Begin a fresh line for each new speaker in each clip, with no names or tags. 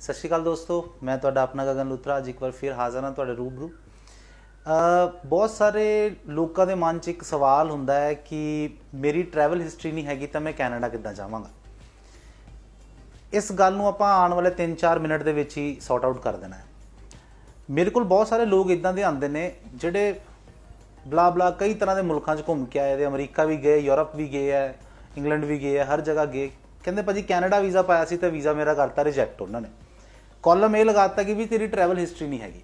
ਸਤਿ ਸ਼੍ਰੀ ਅਕਾਲ ਦੋਸਤੋ ਮੈਂ ਤੁਹਾਡਾ ਆਪਣਾ ਗਗਨ ਲੁਤਰਾ ਅੱਜ ਇੱਕ ਵਾਰ ਫਿਰ ਹਾਜ਼ਰ ਹਾਂ ਤੁਹਾਡੇ ਰੂਬਰੂ ਅ ਬਹੁਤ ਸਾਰੇ ਲੋਕਾਂ ਦੇ ਮਨ 'ਚ ਇੱਕ ਸਵਾਲ ਹੁੰਦਾ ਹੈ ਕਿ ਮੇਰੀ ਟਰੈਵਲ ਹਿਸਟਰੀ ਨਹੀਂ ਹੈਗੀ ਤਾਂ ਮੈਂ ਕੈਨੇਡਾ ਕਿੱਦਾਂ ਜਾਵਾਂਗਾ ਇਸ ਗੱਲ ਨੂੰ ਆਪਾਂ ਆਉਣ ਵਾਲੇ 3-4 ਮਿੰਟ ਦੇ ਵਿੱਚ ਹੀ ਸੌਟ ਆਊਟ ਕਰ ਦੇਣਾ ਹੈ ਮੇਰੇ ਕੋਲ ਬਹੁਤ ਸਾਰੇ ਲੋਕ ਇਦਾਂ ਦੇ ਆਉਂਦੇ ਨੇ ਜਿਹੜੇ ਬਲਾ ਬਲਾ ਕਈ ਤਰ੍ਹਾਂ ਦੇ ਮੁਲਕਾਂ 'ਚ ਘੁੰਮ ਕੇ ਆਏ ਦੇ ਅਮਰੀਕਾ ਵੀ ਗਏ ਯੂਰਪ ਵੀ ਗਏ ਐ ਇੰਗਲੈਂਡ ਵੀ ਗਏ ਹੈ ਹਰ ਜਗ੍ਹਾ ਗਏ ਕਹਿੰਦੇ ਭਾਜੀ ਕੈਨੇਡਾ ਵੀਜ਼ਾ ਪਾਇਆ ਸੀ ਤਾਂ ਵੀਜ਼ਾ ਮੇਰਾ ਕਰਤਾ ਰਿਜੈਕਟ ਉਹਨਾਂ ਨੇ ਕਾਲਮ ਇਹ ਲਗਾਤਾ ਕਿ ਵੀ ਤੇਰੀ ਟਰੈਵਲ ਹਿਸਟਰੀ ਨਹੀਂ ਹੈਗੀ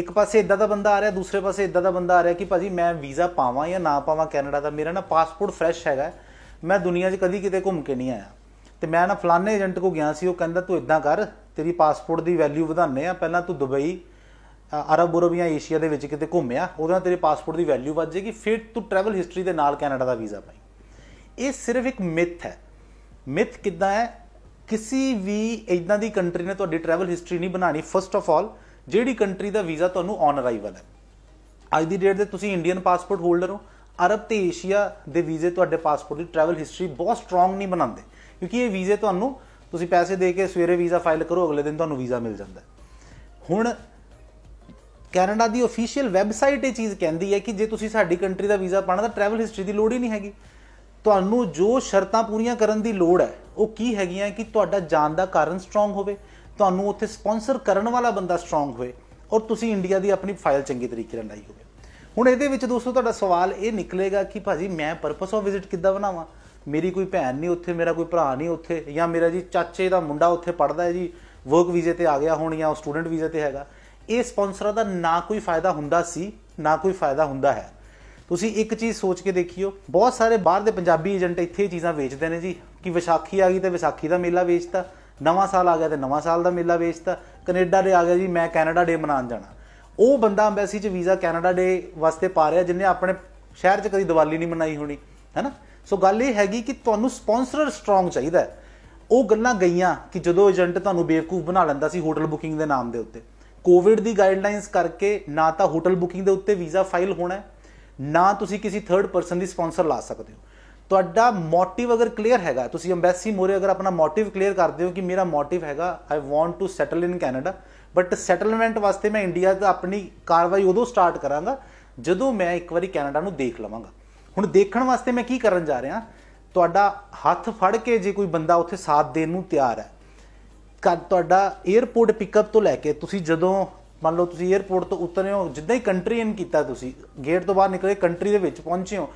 ਇੱਕ ਪਾਸੇ ਇਦਾਂ ਦਾ ਬੰਦਾ ਆ ਰਿਹਾ ਦੂਸਰੇ ਪਾਸੇ ਇਦਾਂ ਦਾ ਬੰਦਾ ਆ ਰਿਹਾ ਕਿ ਭਾਜੀ ਮੈਂ ਵੀਜ਼ਾ ਪਾਵਾਂ ਜਾਂ ਨਾ ਪਾਵਾਂ ਕੈਨੇਡਾ ਦਾ ਮੇਰਾ ਨਾ ਪਾਸਪੋਰਟ ਫਰੈਸ਼ ਹੈਗਾ ਮੈਂ ਦੁਨੀਆ 'ਚ ਕਦੀ ਕਿਤੇ ਘੁੰਮ ਕੇ ਨਹੀਂ ਆਇਆ ਤੇ ਮੈਂ ਨਾ ਫਲਾਣੇ ਏਜੰਟ ਕੋ ਗਿਆ ਸੀ ਉਹ ਕਹਿੰਦਾ ਤੂੰ ਇਦਾਂ ਕਰ ਤੇਰੀ ਪਾਸਪੋਰਟ ਦੀ ਵੈਲਿਊ ਵਧਾਣੇ ਆ ਪਹਿਲਾਂ ਤੂੰ ਦੁਬਈ ਅਰਬ ਉਰਬ ਜਾਂ ਏਸ਼ੀਆ ਦੇ ਵਿੱਚ ਕਿਤੇ ਘੁੰਮਿਆ ਉਹਦੇ ਨਾਲ ਤੇਰੇ ਪਾਸਪੋਰਟ ਦੀ ਵੈਲਿਊ ਵੱਧ ਜੇਗੀ ਫਿਰ ਤੂੰ ਟਰੈਵਲ ਹਿਸਟਰੀ ਦੇ ਨਾਲ ਕੈਨੇਡਾ ਦਾ ਵੀਜ਼ਾ ਪਾਈ ਇਹ ਸਿਰਫ ਇੱਕ ਮਿਥ ਹੈ ਮਿਥ ਕਿੱਦਾਂ ਹੈ ਕਿਸੇ ਵੀ ਇਦਾਂ ਦੀ ਕੰਟਰੀ ਨੇ ਤੁਹਾਡੀ ਟਰੈਵਲ ਹਿਸਟਰੀ ਨਹੀਂ ਬਣਾਣੀ ਫਸਟ ਆਫ ਆਲ ਜਿਹੜੀ ਕੰਟਰੀ ਦਾ ਵੀਜ਼ਾ ਤੁਹਾਨੂੰ ਔਨ ਅਰਾਈਵਲ ਹੈ ਅੱਜ ਦੀ ਡੇਟ ਤੇ ਤੁਸੀਂ ਇੰਡੀਅਨ ਪਾਸਪੋਰਟ ਹੋਲਡਰ ਹੋ ਅਰਬ ਤੇ ਏਸ਼ੀਆ ਦੇ ਵੀਜ਼ੇ ਤੁਹਾਡੇ ਪਾਸਪੋਰਟ ਦੀ ਟਰੈਵਲ ਹਿਸਟਰੀ ਬਹੁਤ ਸਟਰੋਂਗ ਨਹੀਂ ਬਣਾਉਂਦੇ ਕਿਉਂਕਿ ਇਹ ਵੀਜ਼ੇ ਤੁਹਾਨੂੰ ਤੁਸੀਂ ਪੈਸੇ ਦੇ ਕੇ ਸਵੇਰੇ ਵੀਜ਼ਾ ਫਾਈਲ ਕਰੋ ਅਗਲੇ ਦਿਨ ਤੁਹਾਨੂੰ ਵੀਜ਼ਾ ਮਿਲ ਜਾਂਦਾ ਹੁਣ ਕੈਨੇਡਾ ਦੀ ਅਫੀਸ਼ੀਅਲ ਵੈਬਸਾਈਟ ਇਹ ਚੀਜ਼ ਕਹਿੰਦੀ ਹੈ ਕਿ ਜੇ ਤੁਸੀਂ ਸਾਡੀ ਕੰਟਰੀ ਦਾ ਵੀਜ਼ਾ ਪਾਣਾ ਤਾਂ ਟਰੈਵਲ ਹਿਸਟਰੀ ਦੀ ਲੋੜ ਹੀ ਨਹੀਂ ਹੈਗੀ ਤੁਹਾਨੂੰ ਜੋ ਸ਼ਰਤਾਂ ਪੂਰੀਆਂ ਕਰਨ ਦੀ ਲੋੜ ਹੈ ਉਹ ਕੀ ਹੈਗੀਆਂ ਕਿ ਤੁਹਾਡਾ ਜਾਣ ਦਾ ਕਾਰਨ ਸਟਰੋਂਗ ਹੋਵੇ ਤੁਹਾਨੂੰ ਉੱਥੇ ਸਪான்ਸਰ ਕਰਨ ਵਾਲਾ ਬੰਦਾ ਸਟਰੋਂਗ ਹੋਵੇ ਔਰ ਤੁਸੀਂ ਇੰਡੀਆ ਦੀ ਆਪਣੀ ਫਾਈਲ ਚੰਗੀ ਤਰੀਕੇ ਨਾਲ ਲਾਈ ਹੋਵੇ ਹੁਣ ਇਹਦੇ ਵਿੱਚ ਦੋਸਤੋ ਤੁਹਾਡਾ ਸਵਾਲ ਇਹ ਨਿਕਲੇਗਾ ਕਿ ਭਾਜੀ ਮੈਂ ਪਰਪਸ ਆਫ ਵਿਜ਼ਿਟ ਕਿੱਦਾਂ ਬਣਾਵਾਂ ਮੇਰੀ ਕੋਈ ਭੈਣ ਨਹੀਂ ਉੱਥੇ ਮੇਰਾ ਕੋਈ ਭਰਾ ਨਹੀਂ ਉੱਥੇ ਜਾਂ ਮੇਰਾ ਜੀ ਚਾਚੇ ਦਾ ਮੁੰਡਾ ਉੱਥੇ ਪੜਦਾ ਹੈ ਜੀ ਵਰਕ ਵੀਜ਼ੇ ਤੇ ਆ ਗਿਆ ਹੁਣ ਜਾਂ ਸਟੂਡੈਂਟ ਵੀਜ਼ੇ ਤੇ ਹੈਗਾ ਇਹ ਸਪਾਂਸਰਾਂ ਦਾ ਨਾ ਕੋਈ ਫਾਇਦਾ ਹੁੰਦਾ ਸੀ ਨਾ ਕੋਈ ਫਾਇਦਾ ਹੁੰਦਾ ਹੈ ਤੁਸੀਂ ਇੱਕ ਚੀਜ਼ ਸੋਚ ਕੇ ਦੇਖਿਓ ਬਹੁਤ ਸਾਰੇ ਬਾਹਰ ਦੇ ਪੰਜਾਬੀ ਏਜੰਟ ਇੱਥੇ ਚੀਜ਼ਾਂ ਵੇਚਦੇ ਨੇ ਜੀ ਕਿ ਵਿਸਾਖੀ ਆ ਗਈ ਤੇ ਵਿਸਾਖੀ ਦਾ ਮੇਲਾ ਵੇਚਤਾ ਨਵਾਂ ਸਾਲ ਆ ਗਿਆ ਤੇ ਨਵਾਂ ਸਾਲ ਦਾ ਮੇਲਾ ਵੇਚਤਾ ਕੈਨੇਡਾ ਦੇ ਆ ਗਿਆ ਜੀ ਮੈਂ ਕੈਨੇਡਾ ਡੇ ਮਨਾਉਣ ਜਾਣਾ ਉਹ ਬੰਦਾ ਐਮਬੈਸੀ 'ਚ ਵੀਜ਼ਾ ਕੈਨੇਡਾ ਡੇ ਵਾਸਤੇ ਪਾ ਰਿਹਾ ਜਿੰਨੇ ਆਪਣੇ ਸ਼ਹਿਰ 'ਚ ਕਦੀ ਦੀਵਾਲੀ ਨਹੀਂ ਮਨਾਈ ਹੋਣੀ ਹੈਨਾ ਸੋ ਗੱਲ ਇਹ ਹੈਗੀ ਕਿ ਤੁਹਾਨੂੰ ਸਪான்ਸਰਰ ਸਟਰੋਂਗ ਚਾਹੀਦਾ ਉਹ ਗੱਲਾਂ ਗਈਆਂ ਕਿ ਜਦੋਂ ਏਜੰਟ ਤੁਹਾਨੂੰ ਬੇਵਕੂਫ ਬਣਾ ਲੈਂਦਾ ਸੀ ਹੋਟਲ ਬੁਕਿੰਗ ਦੇ ਨਾਮ ਦੇ ਉੱਤੇ ਕੋਵਿਡ ਦੀ ਗਾਈਡਲਾਈਨਸ ਕਰਕੇ ਨਾ ਤਾਂ ਹੋਟਲ ਬੁਕਿੰਗ ਦੇ ਉੱਤੇ ਵੀਜ਼ਾ ਫਾਈਲ ਹੋਣਾ ਨਾ ਤੁਸੀਂ ਕਿਸੇ ਥਰਡ ਪਰਸਨ ਦੀ ਸਪਾਂਸਰ ਲਾ ਸਕਦੇ ਹੋ ਤੁਹਾਡਾ ਮੋਟਿਵ ਅਗਰ ਕਲੀਅਰ ਹੈਗਾ ਤੁਸੀਂ ਐਮਬੈਸੀ ਮੋਰੇ ਅਗਰ ਆਪਣਾ ਮੋਟਿਵ ਕਲੀਅਰ ਕਰਦੇ ਹੋ ਕਿ ਮੇਰਾ ਮੋਟਿਵ ਹੈਗਾ I want to settle in Canada but settlement ਵਾਸਤੇ ਮੈਂ ਇੰਡੀਆ ਦਾ ਆਪਣੀ ਕਾਰਵਾਈ ਉਦੋਂ ਸਟਾਰਟ ਕਰਾਂਗਾ ਜਦੋਂ ਮੈਂ ਇੱਕ ਵਾਰੀ ਕੈਨੇਡਾ ਨੂੰ ਦੇਖ ਲਵਾਂਗਾ ਹੁਣ ਦੇਖਣ ਵਾਸਤੇ ਮੈਂ ਕੀ ਕਰਨ ਜਾ ਰਿਹਾ ਤੁਹਾਡਾ ਹੱਥ ਫੜ ਕੇ ਜੇ ਕੋਈ ਬੰਦਾ ਉੱਥੇ ਸਾਥ ਦੇਣ ਨੂੰ ਤਿਆਰ ਹੈ ਤੁਹਾਡਾ 에어ਪੋਰਟ ਪਿਕਅਪ ਤੋਂ ਲੈ ਕੇ ਤੁਸੀਂ ਜਦੋਂ ਮੰਨ ਲਓ ਤੁਸੀਂ 에어ਪੋਰਟ ਤੋਂ ਉਤਰੇ ਹੋ ਜਿੱਦਾਂ ਹੀ ਕੰਟਰੀ ਇਨ ਕੀਤਾ ਤੁਸੀਂ ਗੇਟ ਤੋਂ ਬਾਹਰ ਨਿਕਲੇ ਕੰਟਰੀ ਦੇ ਵਿੱਚ ਪਹੁੰਚੇ ਹੋ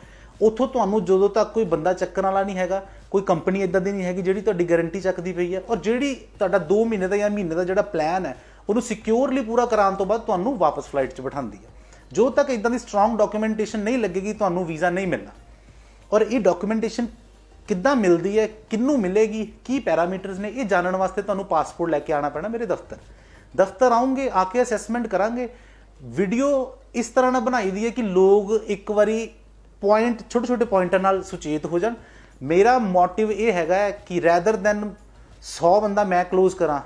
ਉੱਥੋਂ ਤੁਹਾਨੂੰ ਜਦੋਂ ਤੱਕ ਕੋਈ ਬੰਦਾ ਚੱਕਣ ਵਾਲਾ ਨਹੀਂ ਹੈਗਾ ਕੋਈ ਕੰਪਨੀ ਇਦਾਂ ਦੀ ਨਹੀਂ ਹੈਗੀ ਜਿਹੜੀ ਤੁਹਾਡੀ ਗਾਰੰਟੀ ਚੱਕਦੀ ਪਈ ਹੈ ਔਰ ਜਿਹੜੀ ਤੁਹਾਡਾ 2 ਮਹੀਨੇ ਦਾ ਜਾਂ ਮਹੀਨੇ ਦਾ ਜਿਹੜਾ ਪਲਾਨ ਹੈ ਉਹਨੂੰ ਸਿਕਿਉਰਲੀ ਪੂਰਾ ਕਰਾਉਣ ਤੋਂ ਬਾਅਦ ਤੁਹਾਨੂੰ ਵਾਪਸ ਫਲਾਈਟ 'ਚ ਬਿਠਾਉਂਦੀ ਹੈ ਜੋ ਤੱਕ ਇਦਾਂ ਦੀ ਸਟਰੋਂਗ ਡਾਕੂਮੈਂਟੇਸ਼ਨ ਨਹੀਂ ਲੱਗੇਗੀ ਤੁਹਾਨੂੰ ਵੀਜ਼ਾ ਨਹੀਂ ਮਿਲਣਾ ਔਰ ਇਹ ਡਾਕੂਮੈਂਟੇਸ਼ਨ ਕਿੱਦਾਂ ਮਿਲਦੀ ਹੈ ਕਿੰਨੂੰ ਮਿਲੇਗੀ ਕੀ ਪੈਰਾਮੀਟਰਸ ਨੇ ਇਹ ਜਾਣਨ ਵਾਸਤੇ ਤੁਹਾਨੂੰ ਪਾਸਪੋਰਟ ਲੈ ਕੇ ਆਉਣਾ ਪੈਣਾ ਮੇਰੇ ਦਫ਼ਤਰ ਦਫ਼ਤਰ ਆਉਂਗੇ ਆ ਕੇ ਅਸੈਸਮੈਂਟ ਕਰਾਂਗੇ ਵੀਡੀਓ ਇਸ ਤਰ੍ਹਾਂ ਨਾ ਬਣਾਈ ਦੀ ਹੈ ਕਿ ਲੋਕ ਇੱਕ ਵਾਰੀ ਪੁਆਇੰਟ ਛੋਟੇ ਛੋਟੇ ਪੁਆਇੰਟਾਂ ਨਾਲ ਸੁਚੇਤ ਹੋ ਜਾਣ ਮੇਰਾ ਮੋਟਿਵ ਇਹ ਹੈਗਾ ਕਿ ਰੈਦਰ ਦੈਨ 100 ਬੰਦਾ ਮੈਂ ক্লোਜ਼ ਕਰਾਂ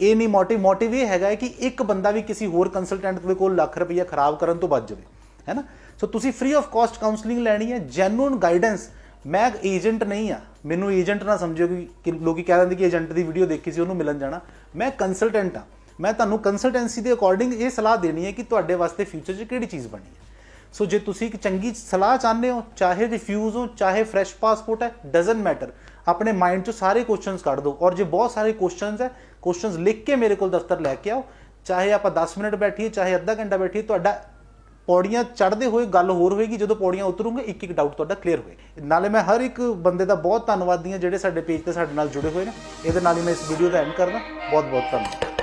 ਇਹ ਨਹੀਂ ਮੋਟਿਵ ਮੋਟਿਵ ਇਹ ਹੈਗਾ ਕਿ ਇੱਕ ਬੰਦਾ ਵੀ ਕਿਸੇ ਹੋਰ ਕੰਸਲਟੈਂਟ ਦੇ ਕੋਲ ਲੱਖ ਰੁਪਈਆ ਖਰਾਬ ਕਰਨ ਤੋਂ ਬਚ ਜਾਵੇ ਹੈਨਾ ਸੋ ਤੁਸੀਂ ਫ੍ਰੀ ਆਫ ਕਾਸਟ ਕਾਉਂਸਲਿੰਗ ਲੈਣੀ ਹੈ ਜੈਨੂਨ ਗਾਈਡੈਂਸ ਮੈਂ ਏਜੰਟ ਨਹੀਂ ਆ ਮੈਨੂੰ ਏਜੰਟ ਨਾ ਸਮਝਿਓ ਕਿ ਲੋਕੀ ਕਹਿ ਦਿੰਦੇ ਕਿ ਏਜੰਟ ਦੀ ਵੀਡੀਓ ਦੇਖੀ ਸੀ ਉਹਨੂੰ ਮਿਲਣ ਜਾਣਾ ਮੈਂ ਕੰਸਲਟੈਂਟ ਆ ਮੈਂ ਤੁਹਾਨੂੰ ਕੰਸਲਟੈਂਸੀ ਦੇ ਅਕੋਰਡਿੰਗ ਇਹ ਸਲਾਹ ਦੇਣੀ ਹੈ ਕਿ ਤੁਹਾਡੇ ਵਾਸਤੇ ਫਿਊਚਰ 'ਚ ਕਿਹੜੀ ਚੀਜ਼ ਬਣੀ ਹੈ ਸੋ ਜੇ ਤੁਸੀਂ ਇੱਕ ਚੰਗੀ ਸਲਾਹ ਚਾਹੁੰਦੇ ਹੋ ਚਾਹੇ ਰਿਫਿਊਜ਼ ਹੋ ਚਾਹੇ ਫਰੈਸ਼ ਪਾਸਪੋਰਟ ਹੈ ਡਸਨਟ ਮੈਟਰ ਆਪਣੇ ਮਾਈਂਡ 'ਚੋਂ ਸਾਰੇ ਕੁਐਸਚਨਸ ਕੱਢ ਦਿਓ ਔਰ ਜੇ ਬਹੁਤ ਸਾਰੇ ਕੁਐਸਚਨਸ ਹੈ ਕੁਐਸਚਨਸ ਲਿਖ ਕੇ ਮੇਰੇ ਕੋਲ ਦਫ਼ਤਰ ਲੈ ਕੇ ਆਓ ਚਾਹੇ ਆਪਾਂ 10 ਮਿੰਟ ਬੈਠੀਏ ਚਾਹੇ ਅੱਧਾ ਘੰਟਾ ਬੈਠੀਏ ਤੁਹਾਡਾ ਪੌੜੀਆਂ ਚੜਦੇ ਹੋਏ ਗੱਲ ਹੋਰ ਹੋਏਗੀ ਜਦੋਂ ਪੌੜੀਆਂ ਉਤਰੂਗੇ ਇੱਕ ਇੱਕ ਡਾਊਟ ਤੁਹਾਡਾ ਕਲੀਅਰ ਹੋਏ ਨਾਲੇ ਮੈਂ ਹਰ ਇੱਕ ਬੰਦੇ ਦਾ ਬਹੁਤ ਧੰਨਵਾਦੀ ਹਾਂ ਜਿਹੜੇ ਸਾਡੇ ਪੇਜ ਤੇ ਸਾਡੇ ਨਾਲ ਜੁੜੇ ਹੋਏ ਨੇ ਇਹਦੇ ਨਾਲ ਹੀ ਮੈਂ ਇਸ ਵੀਡੀਓ ਦਾ ਐਂਡ ਕਰਦਾ ਬਹੁਤ ਬਹੁਤ ਧੰਨਵਾਦ